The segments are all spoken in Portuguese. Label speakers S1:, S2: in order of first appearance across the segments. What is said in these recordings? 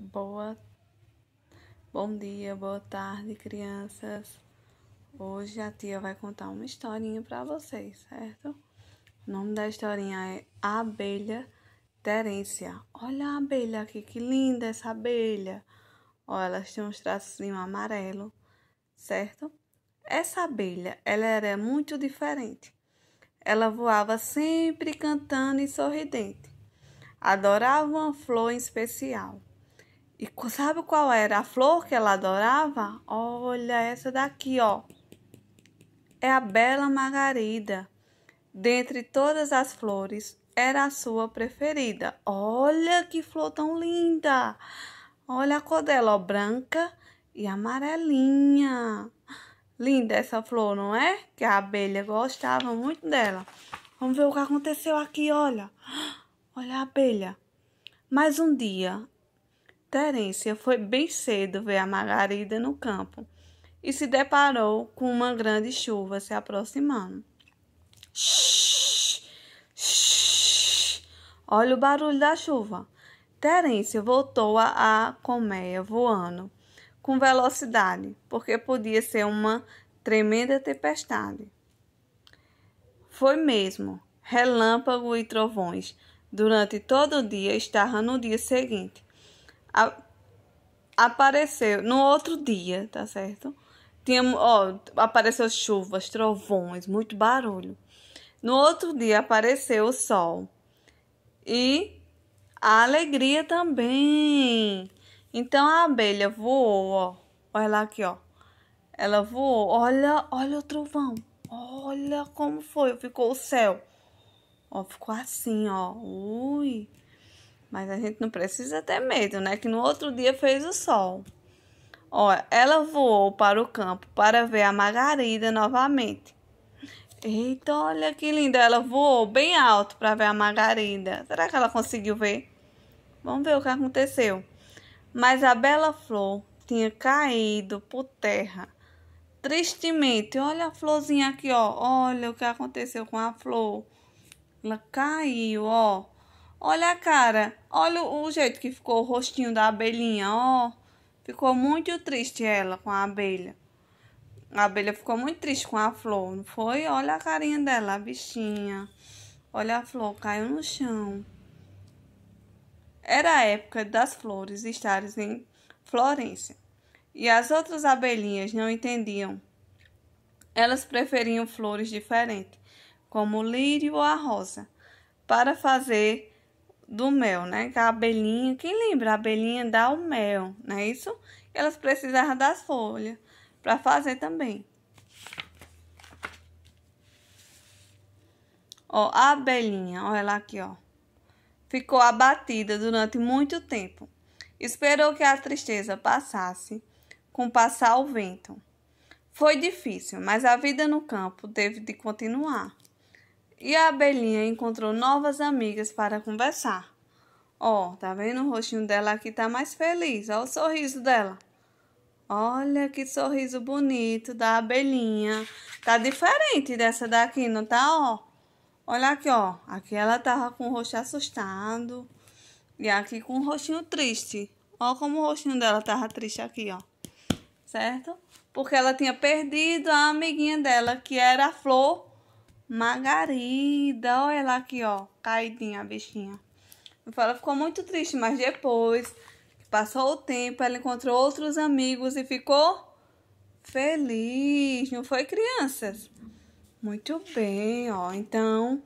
S1: Boa, bom dia, boa tarde, crianças. Hoje a tia vai contar uma historinha para vocês, certo? O nome da historinha é Abelha Terência. Olha a abelha aqui, que linda essa abelha. Olha, elas têm uns tracinhos amarelo, certo? Essa abelha, ela era muito diferente. Ela voava sempre cantando e sorridente. Adorava uma flor em especial e sabe qual era a flor que ela adorava? Olha, essa daqui, ó. É a bela margarida. Dentre todas as flores, era a sua preferida. Olha que flor tão linda! Olha a cor dela, ó, branca e amarelinha. Linda essa flor, não é? Que a abelha gostava muito dela. Vamos ver o que aconteceu aqui, olha. Olha a abelha. Mas um dia Terência foi bem cedo ver a Margarida no campo e se deparou com uma grande chuva se aproximando. Shhh, shhh. Olha o barulho da chuva. Terência voltou a, a colmeia voando com velocidade, porque podia ser uma tremenda tempestade. Foi mesmo, relâmpago e trovões, durante todo o dia, estava no dia seguinte a, apareceu no outro dia, tá certo? Tinha, ó, apareceu chuvas, trovões, muito barulho. No outro dia apareceu o sol. E a alegria também. Então a abelha voou, ó. Olha lá aqui, ó. Ela voou. Olha, olha o trovão. Olha como foi. Ficou o céu. Ó, ficou assim, ó. Ui. Mas a gente não precisa ter medo, né? Que no outro dia fez o sol. Olha, ela voou para o campo para ver a Margarida novamente. Eita, olha que linda! Ela voou bem alto para ver a Margarida. Será que ela conseguiu ver? Vamos ver o que aconteceu. Mas a bela flor tinha caído por terra. Tristemente, olha a florzinha aqui, ó. Olha o que aconteceu com a flor. Ela caiu, ó. Olha a cara, olha o jeito que ficou o rostinho da abelhinha, ó. Ficou muito triste ela com a abelha. A abelha ficou muito triste com a flor, não foi? Olha a carinha dela, a bichinha. Olha a flor, caiu no chão. Era a época das flores estarem em Florença. E as outras abelhinhas não entendiam. Elas preferiam flores diferentes, como o lírio ou a rosa, para fazer do mel, né? Que a abelhinha, quem lembra? A abelhinha dá o mel, não é isso? Elas precisavam das folhas para fazer também. Ó, a abelhinha, olha ela aqui, ó. Ficou abatida durante muito tempo. Esperou que a tristeza passasse com passar o vento. Foi difícil, mas a vida no campo teve de continuar. E a abelhinha encontrou novas amigas para conversar. Ó, oh, tá vendo o rostinho dela aqui tá mais feliz. Ó o sorriso dela. Olha que sorriso bonito da abelhinha. Tá diferente dessa daqui, não tá, ó? Olha aqui, ó. Aqui ela tava com o rosto assustado. E aqui com o rostinho triste. Ó como o rostinho dela tava triste aqui, ó. Certo? Porque ela tinha perdido a amiguinha dela, que era a flor Margarida, olha ela aqui, ó, caidinha a bichinha. Ela ficou muito triste, mas depois passou o tempo, ela encontrou outros amigos e ficou feliz, não foi, crianças? Muito bem, ó, então,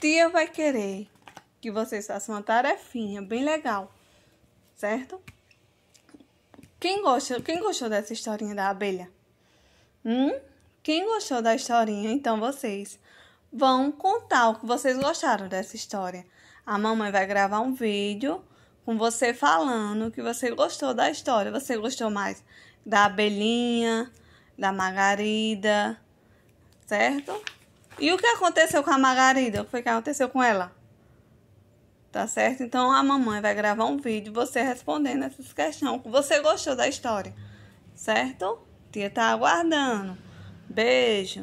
S1: tia vai querer que vocês façam uma tarefinha bem legal, certo? Quem gostou? quem gostou dessa historinha da abelha? Hum? Quem gostou da historinha, então vocês vão contar o que vocês gostaram dessa história. A mamãe vai gravar um vídeo com você falando que você gostou da história. Você gostou mais da abelhinha, da margarida, certo? E o que aconteceu com a margarida? O que foi que aconteceu com ela? Tá certo? Então a mamãe vai gravar um vídeo você respondendo essas questões. Que você gostou da história, certo? Tia tá aguardando. Beijo!